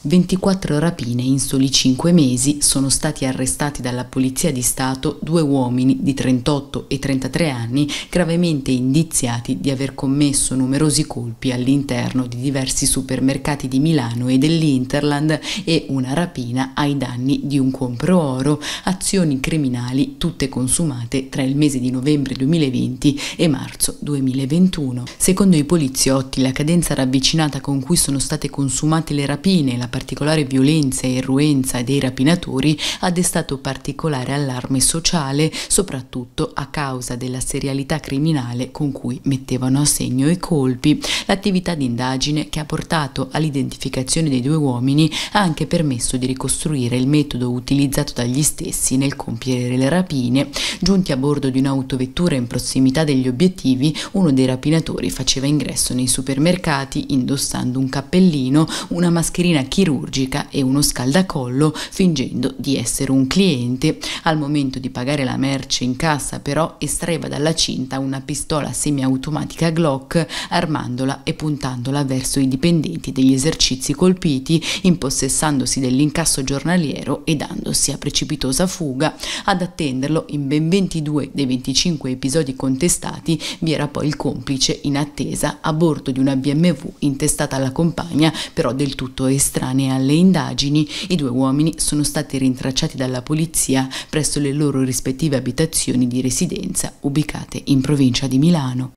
24 rapine in soli 5 mesi sono stati arrestati dalla Polizia di Stato due uomini di 38 e 33 anni gravemente indiziati di aver commesso numerosi colpi all'interno di diversi supermercati di Milano e dell'Interland e una rapina ai danni di un compro oro, azioni criminali tutte consumate tra il mese di novembre 2020 e marzo 2021. Secondo i poliziotti la cadenza ravvicinata con cui sono state consumate le rapine e la particolare violenza e irruenza dei rapinatori ha destato particolare allarme sociale, soprattutto a causa della serialità criminale con cui mettevano a segno i colpi. L'attività di indagine che ha portato all'identificazione dei due uomini ha anche permesso di ricostruire il metodo utilizzato dagli stessi nel compiere le rapine. Giunti a bordo di un'autovettura in prossimità degli obiettivi, uno dei rapinatori faceva ingresso nei supermercati indossando un cappellino, una mascherina chimica chirurgica e uno scaldacollo fingendo di essere un cliente. Al momento di pagare la merce in cassa però estraeva dalla cinta una pistola semiautomatica Glock armandola e puntandola verso i dipendenti degli esercizi colpiti, impossessandosi dell'incasso giornaliero e dandosi a precipitosa fuga. Ad attenderlo in ben 22 dei 25 episodi contestati vi era poi il complice in attesa a bordo di una BMW intestata alla compagna però del tutto estranea estranea alle indagini, i due uomini sono stati rintracciati dalla polizia presso le loro rispettive abitazioni di residenza ubicate in provincia di Milano.